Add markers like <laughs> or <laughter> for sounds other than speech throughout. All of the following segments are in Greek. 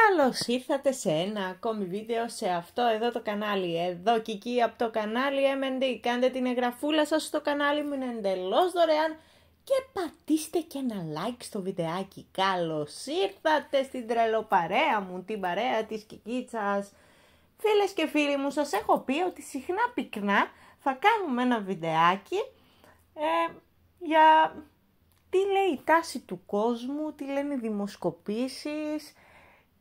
Καλώς ήρθατε σε ένα ακόμη βίντεο σε αυτό εδώ το κανάλι. Εδώ και εκεί από το κανάλι MND. Κάντε την εγγραφούλα σας στο κανάλι μου, είναι εντελώς δωρεάν. Και πατήστε και ένα like στο βιντεάκι. Καλώς ήρθατε στην τρελοπαρέα μου, την παρέα της Κικίτσας. Φίλες και φίλοι μου, σας έχω πει ότι συχνά πυκνά θα κάνουμε ένα βιντεάκι ε, για τι λέει η τάση του κόσμου, τι λένε οι δημοσκοπήσεις,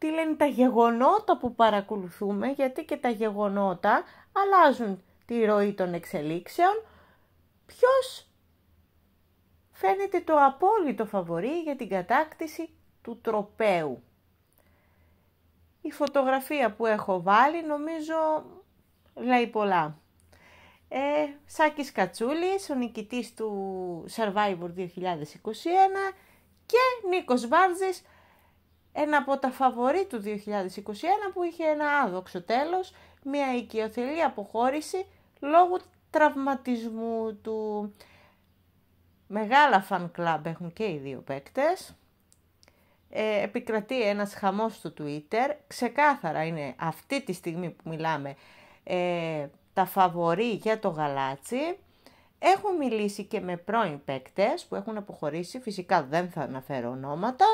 τι λένε τα γεγονότα που παρακολουθούμε, γιατί και τα γεγονότα αλλάζουν τη ροή των εξελίξεων, ποιος φαίνεται το απόλυτο φαβορή για την κατάκτηση του τροπέου. Η φωτογραφία που έχω βάλει νομίζω λέει πολλά. Ε, Σάκης Κατσούλης, ο νικητής του Survivor 2021 και Νίκος Βάρζης, ένα από τα φαβορή του 2021 που είχε ένα άδοξο τέλος, μια οικειοθελή αποχώρηση λόγω τραυματισμού του. Μεγάλα φαν κλαμπ έχουν και οι δύο παίκτες. Ε, επικρατεί ένας χαμός στο Twitter. Ξεκάθαρα είναι αυτή τη στιγμή που μιλάμε ε, τα φαβορή για το γαλάτσι. Έχω μιλήσει και με πρώην παίκτες που έχουν αποχωρήσει, φυσικά δεν θα αναφέρω ονόματα.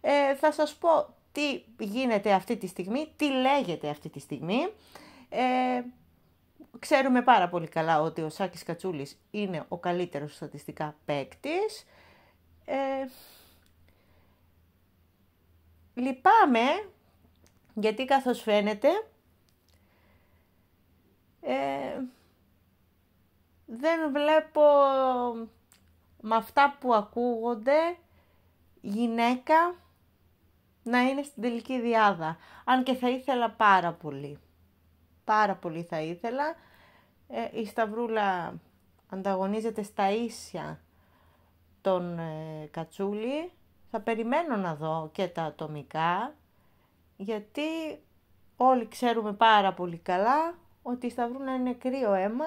Ε, θα σας πω τι γίνεται αυτή τη στιγμή, τι λέγεται αυτή τη στιγμή. Ε, ξέρουμε πάρα πολύ καλά ότι ο Σάκης Κατσούλης είναι ο καλύτερος στατιστικά παίκτης. Ε, λυπάμαι γιατί καθώς φαίνεται δεν βλέπω με αυτά που ακούγονται γυναίκα να είναι στην τελική διάδα. Αν και θα ήθελα πάρα πολύ. Πάρα πολύ θα ήθελα. Ε, η Σταυρούλα ανταγωνίζεται στα ίσια τον ε, Κατσούλη. Θα περιμένω να δω και τα ατομικά, γιατί όλοι ξέρουμε πάρα πολύ καλά ότι η Σταυρούλα είναι κρύο αίμα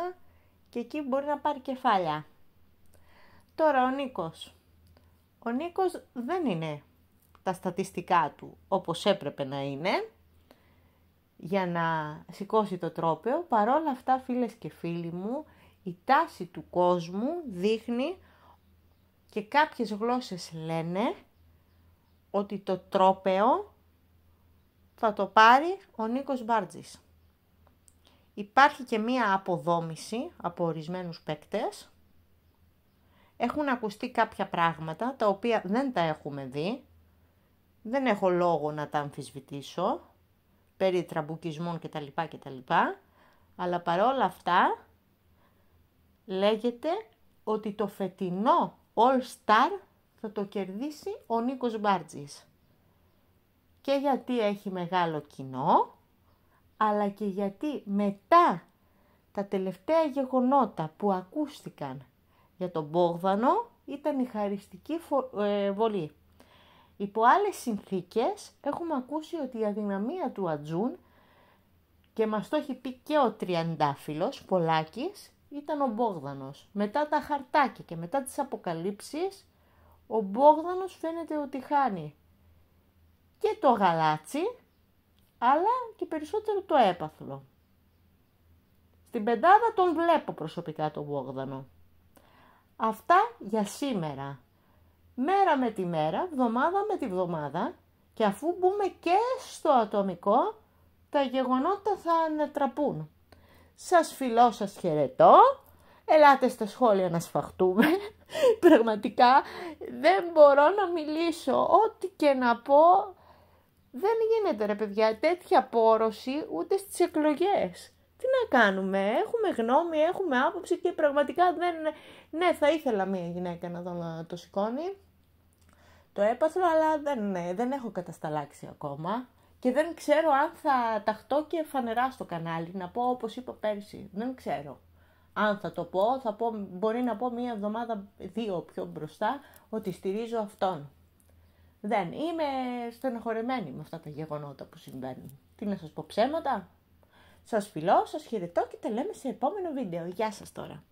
και εκεί μπορεί να πάρει κεφάλια. Τώρα ο Νίκος. Ο Νίκος δεν είναι τα στατιστικά του όπως έπρεπε να είναι για να σηκώσει το τρόπαιο. Παρόλα αυτά φίλες και φίλοι μου, η τάση του κόσμου δείχνει και κάποιες γλώσσες λένε ότι το τρόπαιο θα το πάρει ο Νίκος Μπάρτζης. Υπάρχει και μία αποδόμηση από ορισμένους παίκτες. Έχουν ακουστεί κάποια πράγματα τα οποία δεν τα έχουμε δει. Δεν έχω λόγο να τα αμφισβητήσω περί τραμπουκισμών κτλ. κτλ. Αλλά παρόλα αυτά λέγεται ότι το φετινό All Star θα το κερδίσει ο Νίκος Μπάρτζης. Και γιατί έχει μεγάλο κοινό αλλά και γιατί μετά τα τελευταία γεγονότα που ακούστηκαν για τον Μπόγδανο ήταν η χαριστική ε, βολή. Υπό άλλες συνθήκες έχουμε ακούσει ότι η αδυναμία του Ατζούν και μας το έχει πει και ο Τριαντάφυλλος Πολάκης ήταν ο Μπόγδανος. Μετά τα χαρτάκια και μετά τις αποκαλύψεις ο Μπόγδανος φαίνεται ότι χάνει και το γαλάτσι αλλά και περισσότερο το έπαθλο. Στην πεντάδα τον βλέπω προσωπικά τον Βόγδανο. Αυτά για σήμερα. Μέρα με τη μέρα, βδομάδα με τη βδομάδα και αφού μπούμε και στο ατομικό, τα γεγονότα θα ανατραπούν. Σας φιλώ, σας χαιρετώ. Ελάτε στα σχόλια να σφαχτούμε. <laughs> Πραγματικά δεν μπορώ να μιλήσω. Ό,τι και να πω δεν γίνεται ρε παιδιά τέτοια πόρωση ούτε στις εκλογές. Τι να κάνουμε, έχουμε γνώμη, έχουμε άποψη και πραγματικά δεν... Ναι, θα ήθελα μία γυναίκα να το, το σηκώνει. Το έπαθλο, αλλά δεν, δεν έχω κατασταλάξει ακόμα. Και δεν ξέρω αν θα ταχτώ και φανερά στο κανάλι, να πω όπως είπα πέρσι. Δεν ξέρω. Αν θα το πω, θα πω, μπορεί να πω μία εβδομάδα, δύο πιο μπροστά, ότι στηρίζω αυτόν. Δεν είμαι στενοχωρημένη με αυτά τα γεγονότα που συμβαίνουν. Τι να σας πω ψέματα. Σας φιλώ, σας χαιρετώ και τα λέμε σε επόμενο βίντεο. Γεια σας τώρα.